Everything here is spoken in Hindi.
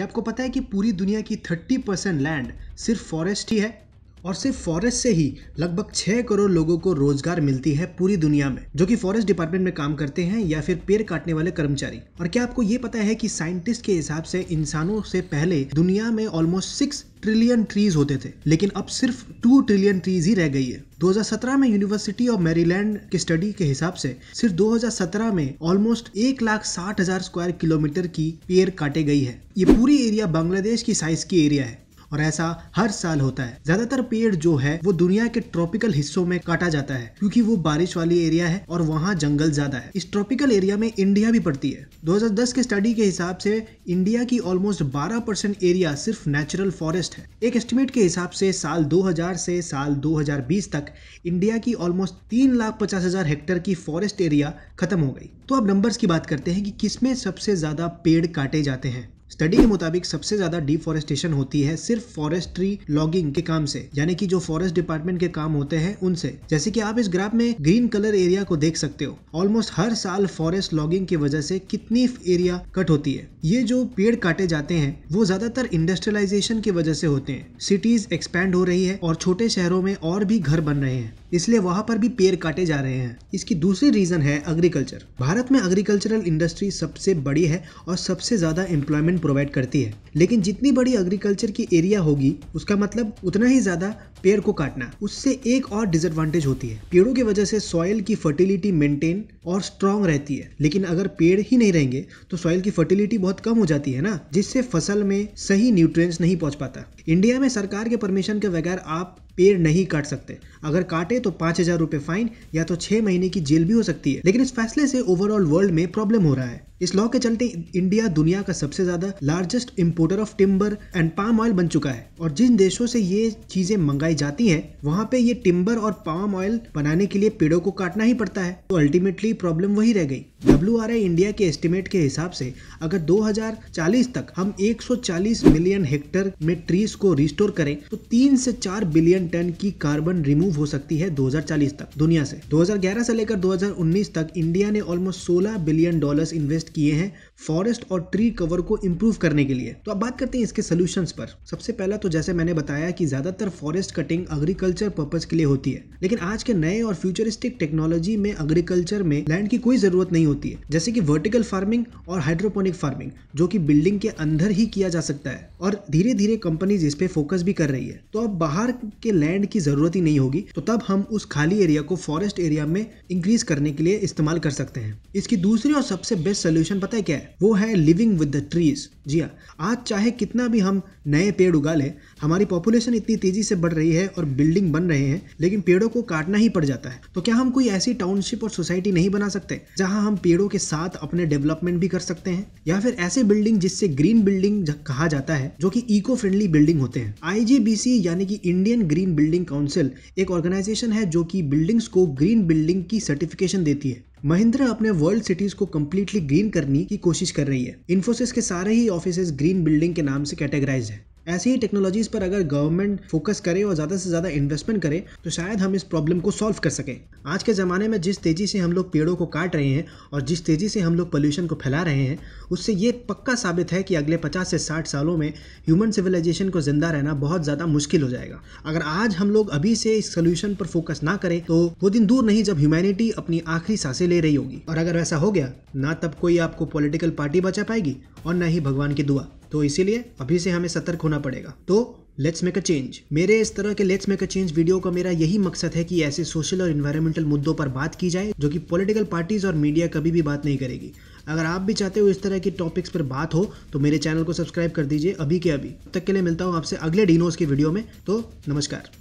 क्या आपको पता है कि पूरी दुनिया की 30 परसेंट लैंड सिर्फ फॉरेस्ट ही है और सिर्फ फॉरेस्ट से ही लगभग छह करोड़ लोगों को रोजगार मिलती है पूरी दुनिया में जो कि फॉरेस्ट डिपार्टमेंट में काम करते हैं या फिर पेड़ काटने वाले कर्मचारी और क्या आपको ये पता है कि साइंटिस्ट के हिसाब से इंसानों से पहले दुनिया में ऑलमोस्ट सिक्स ट्रिलियन ट्रीज होते थे लेकिन अब सिर्फ टू ट्रिलियन ट्रीज ही रह गई है 2017 में यूनिवर्सिटी ऑफ मैरीलैंड के स्टडी के हिसाब से सिर्फ 2017 में ऑलमोस्ट एक लाख साठ हजार स्क्वायर किलोमीटर की पेड़ काटे गई है ये पूरी एरिया बांग्लादेश की साइज की एरिया है और ऐसा हर साल होता है ज्यादातर पेड़ जो है वो दुनिया के ट्रॉपिकल हिस्सों में काटा जाता है क्योंकि वो बारिश वाली एरिया है और वहाँ जंगल ज्यादा है इस ट्रॉपिकल एरिया में इंडिया भी पड़ती है 2010 के स्टडी के हिसाब से इंडिया की ऑलमोस्ट 12 परसेंट एरिया सिर्फ नेचुरल फॉरेस्ट है एक एस्टिमेट के हिसाब से साल 2000 से साल 2020 तक इंडिया की ऑलमोस्ट तीन लाख पचास हजार हेक्टेयर की फॉरेस्ट एरिया खत्म हो गई तो अब नंबर्स की बात करते हैं कि किसमें सबसे ज्यादा पेड़ काटे जाते हैं स्टडी के मुताबिक सबसे ज्यादा डिफॉरेस्टेशन होती है सिर्फ फॉरेस्ट्री लॉगिंग के काम से यानी कि जो फॉरेस्ट डिपार्टमेंट के काम होते हैं उनसे जैसे कि आप इस ग्राफ में ग्रीन कलर एरिया को देख सकते हो ऑलमोस्ट हर साल फॉरेस्ट लॉगिंग की वजह से कितनी एरिया कट होती है ये जो पेड़ काटे जाते हैं वो ज्यादातर इंडस्ट्रियलाइजेशन की वजह से होते हैं सिटीज एक्सपैंड हो रही है और छोटे शहरों में और भी घर बन रहे हैं इसलिए वहाँ पर भी पेड़ काटे जा रहे हैं इसकी दूसरी रीज़न है एग्रीकल्चर भारत में एग्रीकल्चरल इंडस्ट्री सबसे बड़ी है और सबसे ज़्यादा एम्प्लॉयमेंट प्रोवाइड करती है लेकिन जितनी बड़ी एग्रीकल्चर की एरिया होगी उसका मतलब उतना ही ज़्यादा पेड़ को काटना उससे एक और डिसएडवांटेज होती है पेड़ों की वजह से सॉइल की फर्टिलिटी मेंटेन और स्ट्रांग रहती है लेकिन अगर पेड़ ही नहीं रहेंगे तो सॉइल की फर्टिलिटी बहुत कम हो जाती है ना जिससे फसल में सही न्यूट्रिएंट्स नहीं पहुंच पाता इंडिया में सरकार के परमिशन के बगैर आप पेड़ नहीं काट सकते अगर काटे तो पाँच हज़ार रुपये फाइन या तो छः महीने की जेल भी हो सकती है लेकिन इस फैसले से ओवरऑल वर्ल्ड में प्रॉब्लम हो रहा है इस लॉ के चलते इंडिया दुनिया का सबसे ज्यादा largest importer of timber and palm oil बन चुका है और जिन देशों से ये चीजें मंगाई जाती हैं वहाँ पे ये टिम्बर और पाम ऑयल बनाने के लिए पेड़ों को काटना ही पड़ता है तो अल्टीमेटली प्रॉब्लम वही रह गई डब्ल्यू इंडिया के एस्टिमेट के हिसाब से अगर 2040 तक हम 140 मिलियन हेक्टर में ट्रीज को रिस्टोर करें तो तीन से चार बिलियन टन की कार्बन रिमूव हो सकती है 2040 तक दुनिया से 2011 से लेकर 2019 तक इंडिया ने ऑलमोस्ट 16 बिलियन डॉलर्स इन्वेस्ट किए हैं फॉरेस्ट और ट्री कवर को इम्प्रूव करने के लिए तो अब बात करते हैं इसके सोल्यूशन पर सबसे पहला तो जैसे मैंने बताया कि ज्यादातर फॉरेस्ट कटिंग एग्रीकल्चर पर्पज के लिए होती है लेकिन आज के नए और फ्यूचरिस्टिक टेक्नोलॉजी में एग्रीकल्चर में लैंड की कोई जरूरत नहीं होती है जैसे कि वर्टिकल फार्मिंग और हाइड्रोपोनिक फार्मिंग जो कि बिल्डिंग के अंदर ही किया जा सकता है और धीरे धीरे कंपनीज इस पे फोकस भी कर रही है तो अब बाहर के लैंड की जरूरत ही नहीं होगी तो तब हम उस खाली एरिया को फॉरेस्ट एरिया में इंक्रीज करने के लिए इस्तेमाल कर सकते हैं इसकी दूसरी और सबसे बेस्ट सोल्यूशन पता है क्या है वो है लिविंग विद द ट्रीज जी हाँ आज चाहे कितना भी हम नए पेड़ उगा लें हमारी पॉपुलेशन इतनी तेजी से बढ़ रही है और बिल्डिंग बन रहे हैं लेकिन पेड़ों को काटना ही पड़ जाता है तो क्या हम कोई ऐसी टाउनशिप और सोसाइटी नहीं बना सकते जहाँ हम पेड़ों के साथ अपने डेवलपमेंट भी कर सकते हैं या फिर ऐसे बिल्डिंग जिससे ग्रीन बिल्डिंग कहा जाता है जो कि इको फ्रेंडली बिल्डिंग होते हैं आईजीबीसी यानी कि इंडियन ग्रीन बिल्डिंग काउंसिल एक ऑर्गेनाइजेशन है जो कि बिल्डिंग्स को ग्रीन बिल्डिंग की सर्टिफिकेशन देती है महिंद्रा अपने वर्ल्ड सिटीज को कम्प्लीटली ग्रीन करने की कोशिश कर रही है इन्फोसिस के सारे ही ऑफिस ग्रीन बिल्डिंग के नाम से कैटेगराइज है ऐसी ही टेक्नोलॉजीज पर अगर गवर्नमेंट फोकस करे और ज़्यादा से ज़्यादा इन्वेस्टमेंट करे तो शायद हम इस प्रॉब्लम को सॉल्व कर सकें आज के ज़माने में जिस तेज़ी से हम लोग पेड़ों को काट रहे हैं और जिस तेज़ी से हम लोग पॉल्यूशन को फैला रहे हैं उससे ये पक्का साबित है कि अगले पचास से साठ सालों में ह्यूमन सिविलाइजेशन को ज़िंदा रहना बहुत ज़्यादा मुश्किल हो जाएगा अगर आज हम लोग अभी से इस सोल्यूशन पर फोकस ना करें तो वो दिन दूर नहीं जब ह्यूमैनिटी अपनी आखिरी सांसें ले रही होगी और अगर ऐसा हो गया ना तब कोई आपको पॉलिटिकल पार्टी बचा पाएगी और ना ही भगवान की दुआ तो इसीलिए अभी से हमें सतर्क होना पड़ेगा तो लेट्स मेक अ चेंज मेरे इस तरह के let's make a change video का मेरा यही मकसद है कि ऐसे सोशल और इन्वायरमेंटल मुद्दों पर बात की जाए जो कि पॉलिटिकल पार्टीज और मीडिया कभी भी बात नहीं करेगी अगर आप भी चाहते हो इस तरह की टॉपिक्स पर बात हो तो मेरे चैनल को सब्सक्राइब कर दीजिए अभी के अभी तक के लिए मिलता हूँ आपसे अगले डीनोज के वीडियो में तो नमस्कार